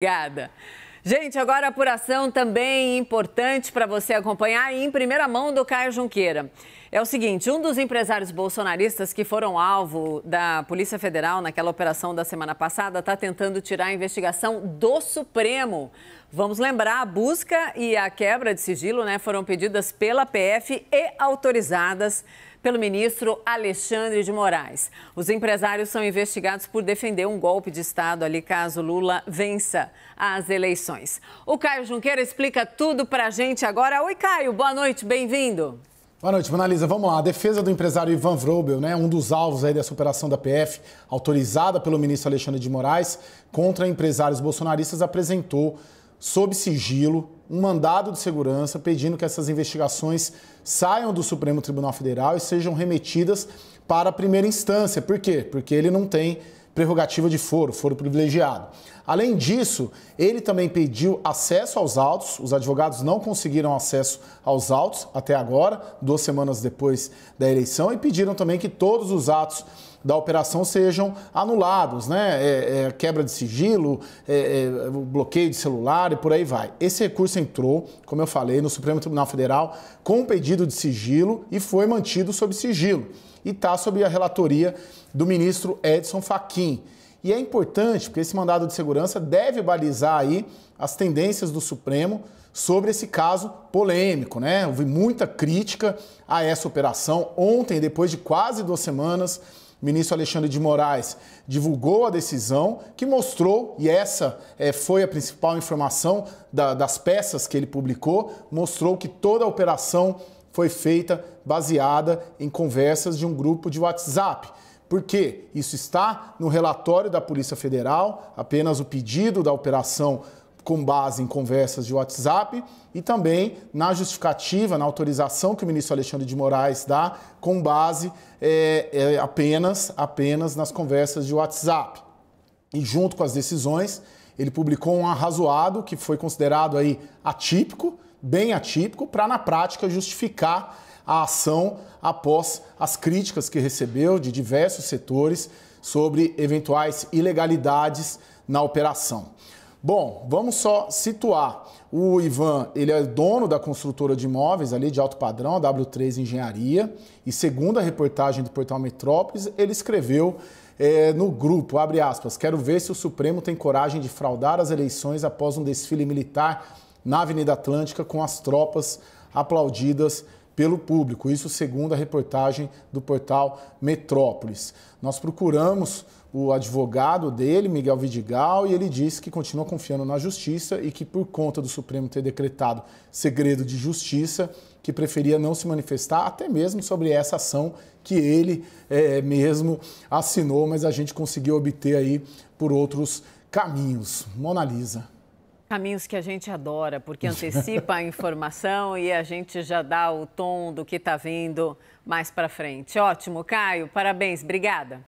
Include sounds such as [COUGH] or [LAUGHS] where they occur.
Obrigada. Gente, agora a apuração também importante para você acompanhar em primeira mão do Caio Junqueira. É o seguinte, um dos empresários bolsonaristas que foram alvo da Polícia Federal naquela operação da semana passada está tentando tirar a investigação do Supremo. Vamos lembrar, a busca e a quebra de sigilo né, foram pedidas pela PF e autorizadas pelo ministro Alexandre de Moraes. Os empresários são investigados por defender um golpe de Estado ali caso Lula vença as eleições. O Caio Junqueira explica tudo para a gente agora. Oi, Caio, boa noite, bem-vindo. Boa noite, Monalisa. Vamos lá. A defesa do empresário Ivan Vrobel, né, um dos alvos aí dessa operação da PF, autorizada pelo ministro Alexandre de Moraes, contra empresários bolsonaristas, apresentou sob sigilo, um mandado de segurança pedindo que essas investigações saiam do Supremo Tribunal Federal e sejam remetidas para a primeira instância. Por quê? Porque ele não tem prerrogativa de foro, foro privilegiado. Além disso, ele também pediu acesso aos autos, os advogados não conseguiram acesso aos autos até agora, duas semanas depois da eleição, e pediram também que todos os atos da operação sejam anulados, né? É, é, quebra de sigilo, é, é bloqueio de celular e por aí vai. Esse recurso entrou, como eu falei, no Supremo Tribunal Federal com um pedido de sigilo e foi mantido sob sigilo. E está sob a relatoria do ministro Edson Fachin. E é importante porque esse mandado de segurança deve balizar aí as tendências do Supremo sobre esse caso polêmico, né? Houve muita crítica a essa operação ontem, depois de quase duas semanas o ministro Alexandre de Moraes divulgou a decisão que mostrou, e essa é, foi a principal informação das peças que ele publicou, mostrou que toda a operação foi feita baseada em conversas de um grupo de WhatsApp. Porque isso está no relatório da Polícia Federal, apenas o pedido da operação com base em conversas de WhatsApp e também na justificativa, na autorização que o ministro Alexandre de Moraes dá, com base é, é, apenas, apenas nas conversas de WhatsApp. E junto com as decisões, ele publicou um arrazoado que foi considerado aí atípico, bem atípico, para na prática justificar a ação após as críticas que recebeu de diversos setores sobre eventuais ilegalidades na operação. Bom, vamos só situar. O Ivan, ele é dono da construtora de imóveis ali de alto padrão, W3 Engenharia, e segundo a reportagem do portal Metrópolis, ele escreveu é, no grupo, abre aspas, quero ver se o Supremo tem coragem de fraudar as eleições após um desfile militar na Avenida Atlântica com as tropas aplaudidas pelo público, isso segundo a reportagem do portal Metrópolis. Nós procuramos o advogado dele, Miguel Vidigal, e ele disse que continua confiando na justiça e que, por conta do Supremo ter decretado segredo de justiça, que preferia não se manifestar, até mesmo sobre essa ação que ele é, mesmo assinou, mas a gente conseguiu obter aí por outros caminhos. Mona Lisa. Caminhos que a gente adora, porque [LAUGHS] antecipa a informação e a gente já dá o tom do que está vindo mais para frente. Ótimo, Caio, parabéns, obrigada.